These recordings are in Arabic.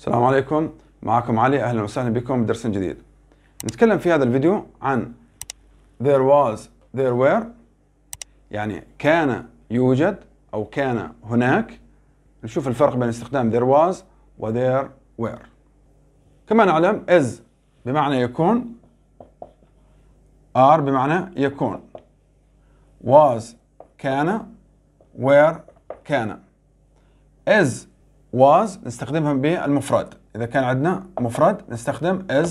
السلام عليكم معكم علي اهلا وسهلا بكم بدرس جديد نتكلم في هذا الفيديو عن there was there were يعني كان يوجد او كان هناك نشوف الفرق بين استخدام there was و there were كما نعلم is بمعنى يكون are بمعنى يكون was كان where كان is was نستخدمها بالمفرد إذا كان عندنا مفرد نستخدم is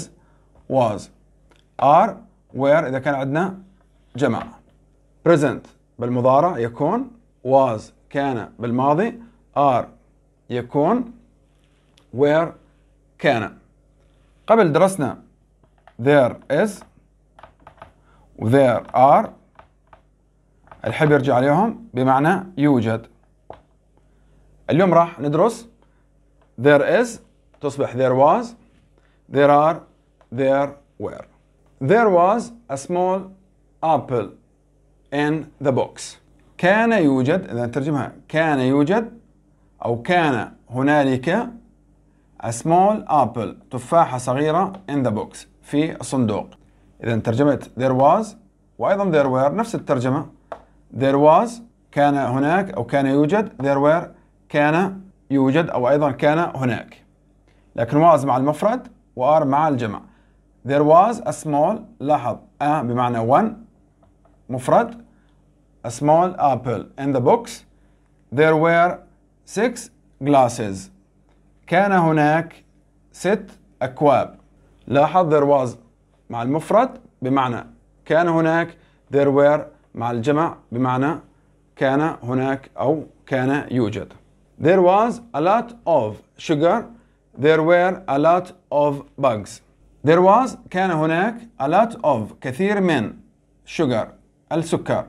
was are where إذا كان عندنا جمع present بالمضارع يكون was كان بالماضي are يكون where كان قبل درسنا there is و there are الحب يرجع عليهم بمعنى يوجد اليوم راح ندرس there is تصبح there was there are there were there was a small apple in the box كان يوجد إذا نترجمها كان يوجد أو كان هنالك a small apple تفاحة صغيرة in the box في الصندوق إذا ترجمت there was وأيضا there were نفس الترجمة there was كان هناك أو كان يوجد there were كان يوجد أو أيضا كان هناك لكن was مع المفرد وار مع الجمع there was a small لاحظ a بمعنى one مفرد a small apple in the box there were six glasses كان هناك ست أكواب لاحظ there was مع المفرد بمعنى كان هناك there were مع الجمع بمعنى كان هناك أو كان يوجد There was a lot of sugar. There were a lot of bugs. There was كان هناك a lot of كثير من sugar السكر.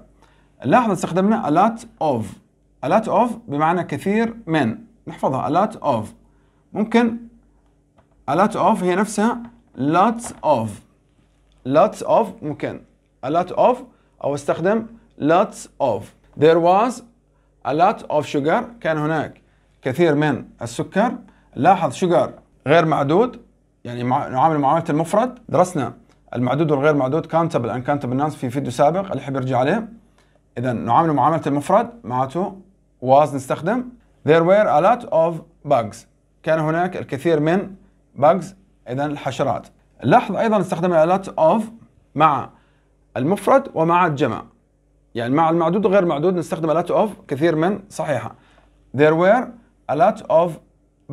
لاحظ استخدمنا a lot of a lot of بمعنى كثير من نحفظها a lot of ممكن a lot of هي نفسها lots of lots of ممكن a lot of أو استخدم lots of there was a lot of sugar كان هناك كثير من السكر لاحظ شجر غير معدود يعني نعامل معامله المفرد درسنا المعدود والغير معدود countable ان countable nouns في فيديو سابق اللي يحب يرجع عليه اذا نعامل معامله المفرد معناته واز نستخدم there were a lot of bugs كان هناك الكثير من bugs اذا الحشرات لاحظ ايضا استخدمنا a lot of مع المفرد ومع الجمع يعني مع المعدود وغير معدود نستخدم a lot of كثير من صحيحه there were a lot of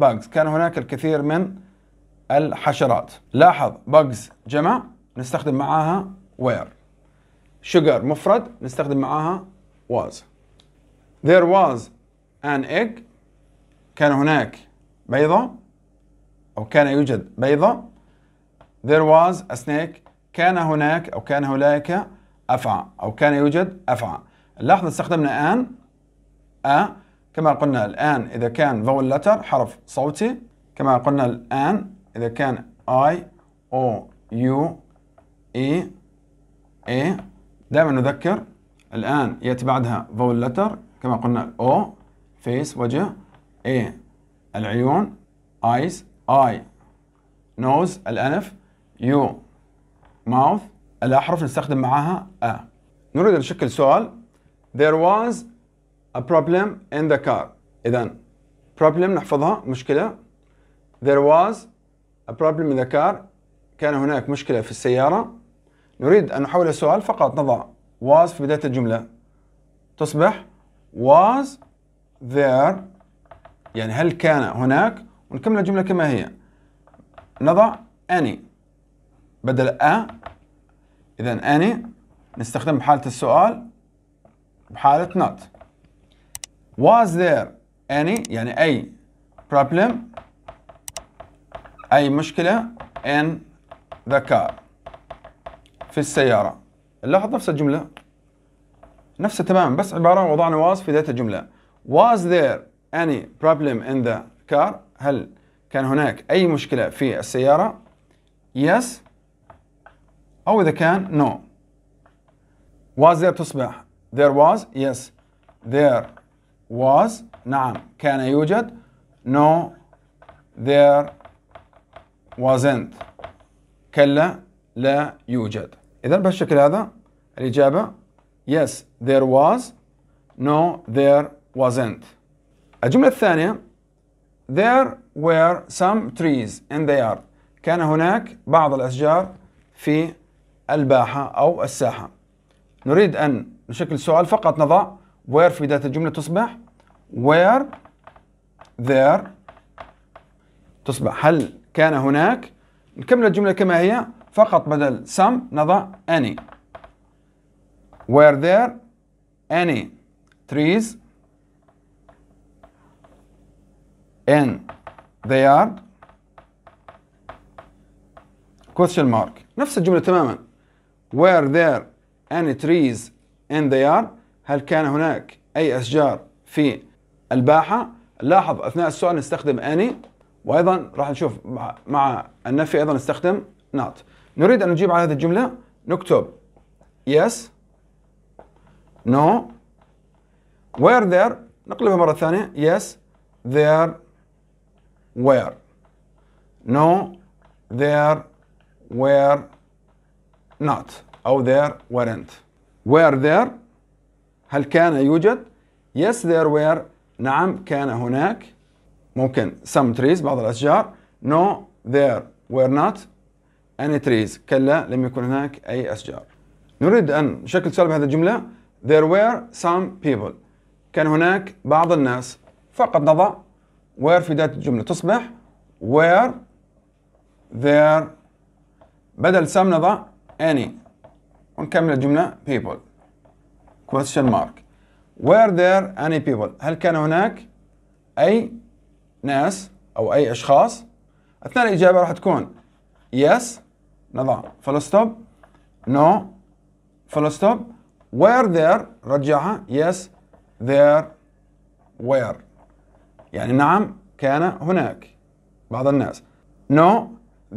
bugs كان هناك الكثير من الحشرات لاحظ bugs جمع نستخدم معاها were sugar مفرد نستخدم معاها was there was an egg كان هناك بيضة أو كان يوجد بيضة there was a snake كان هناك أو كان هناك أفعى أو كان يوجد أفعى لاحظ استخدمنا an a كما قلنا الآن إذا كان vowel letter حرف صوتي كما قلنا الآن إذا كان I O U E A دائما نذكر الآن يأتي بعدها vowel letter كما قلنا O face وجه A العيون eyes I nose الأنف U mouth الأحرف نستخدم معها أ نريد أن نشكل سؤال There was a problem in the car إذا problem نحفظها مشكلة there was a problem in the car كان هناك مشكلة في السيارة نريد أن نحول السؤال فقط نضع was في بداية الجملة تصبح was there يعني هل كان هناك ونكمل الجملة كما هي نضع any بدل a إذا any نستخدم بحالة السؤال بحالة not Was there any يعني أي problem أي مشكلة in the car في السيارة لاحظ نفس الجملة نفسها تماما بس عبارة وضعنا was في ذات الجملة Was there any problem in the car هل كان هناك أي مشكلة في السيارة yes أو إذا كان no was there تصبح there was yes there was نعم كان يوجد no there wasn't كلا لا يوجد إذا بهالشكل هذا الإجابة yes there was no there wasn't الجملة الثانية there were some trees in the yard كان هناك بعض الأشجار في الباحة أو الساحة نريد أن نشكل سؤال فقط نضع where في بداية الجملة تصبح where there تصبح هل كان هناك نكمل الجملة كما هي فقط بدل some نضع any were there any trees in the yard question mark نفس الجملة تماما were there any trees in the yard هل كان هناك أي أشجار في الباحة لاحظ أثناء السؤال نستخدم أني وأيضا راح نشوف مع النفي أيضا نستخدم not نريد أن نجيب على هذه الجملة نكتب yes no were there نقلبها مرة ثانية yes there were no there were not أو there weren't were there هل كان يوجد؟ Yes there were نعم كان هناك ممكن some trees بعض الأشجار No there were not any trees كلا لم يكن هناك أي أشجار نريد أن نشكل سؤال بهذه الجملة There were some people كان هناك بعض الناس فقط نضع where في ذات الجملة تصبح where there بدل some نضع any ونكمل الجملة people question mark were there any people هل كان هناك أي ناس أو أي أشخاص أثناء الإجابة راح تكون yes نضع full stop no full stop were there رجعها yes there were يعني نعم كان هناك بعض الناس no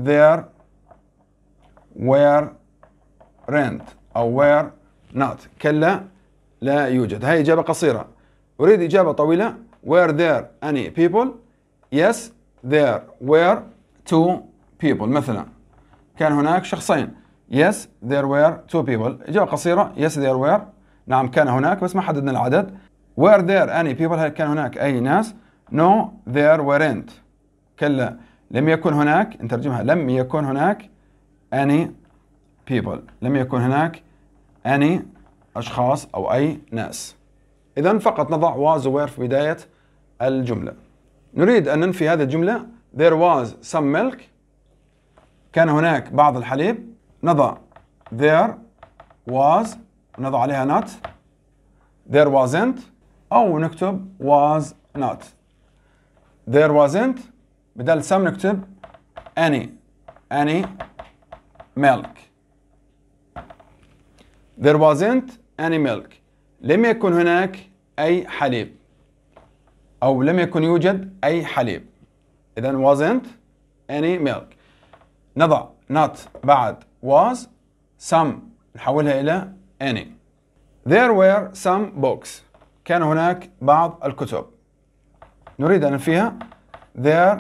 there were rent or were not كلا لا يوجد هاي إجابة قصيرة أريد إجابة طويلة Were there any people? Yes there were two people مثلا كان هناك شخصين Yes there were two people إجابة قصيرة Yes there were نعم كان هناك بس ما حددنا العدد Were there any people هل كان هناك أي ناس No there weren't كلا لم يكن هناك نترجمها لم يكن هناك any people لم يكن هناك any أشخاص أو أي ناس إذا فقط نضع was aware في بداية الجملة نريد أن ننفي هذه الجملة there was some milk كان هناك بعض الحليب نضع there was نضع عليها not there wasn't أو نكتب was not there wasn't بدل some نكتب any any milk there wasn't any milk لم يكن هناك أي حليب أو لم يكن يوجد أي حليب إذا wasn't any milk نضع not بعد was some نحولها إلى any there were some books كان هناك بعض الكتب نريد أن فيها there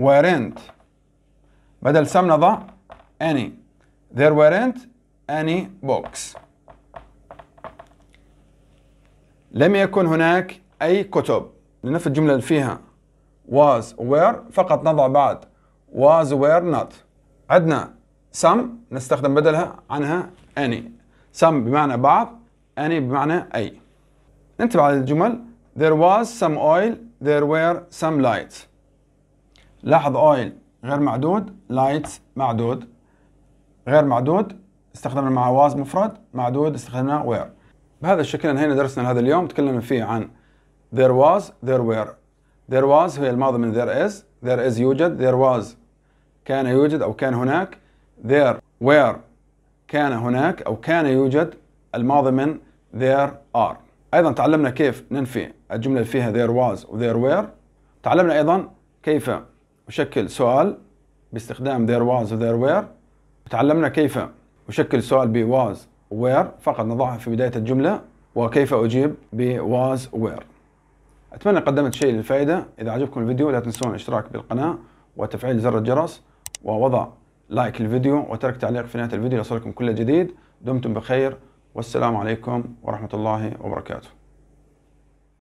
weren't بدل some نضع any there weren't any box لم يكن هناك أي كتب لنفس الجملة اللي فيها was were فقط نضع بعد was were not عندنا some نستخدم بدلها عنها any some بمعنى بعض any بمعنى أي ننتبه على الجمل there was some oil there were some lights لاحظ oil غير معدود lights معدود غير معدود استخدمنا مع واز مفرد مع دود استخدمنا وير بهذا الشكل انهينا درسنا هذا اليوم تكلمنا فيه عن there was there were there was هي الماضي من there is there is يوجد there was كان يوجد أو كان هناك there were كان هناك أو كان يوجد الماضي من there are أيضا تعلمنا كيف ننفي الجملة اللي فيها there was و there were تعلمنا أيضا كيف أشكل سؤال باستخدام there was و there were تعلمنا كيف وشكل السؤال ب was where فقط نضعها في بداية الجملة وكيف أجيب ب was where أتمنى قدمت شيء للفائدة إذا عجبكم الفيديو لا تنسون الاشتراك بالقناة وتفعيل زر الجرس ووضع لايك للفيديو وترك تعليق في نهاية الفيديو ليصلكم كل جديد دمتم بخير والسلام عليكم ورحمة الله وبركاته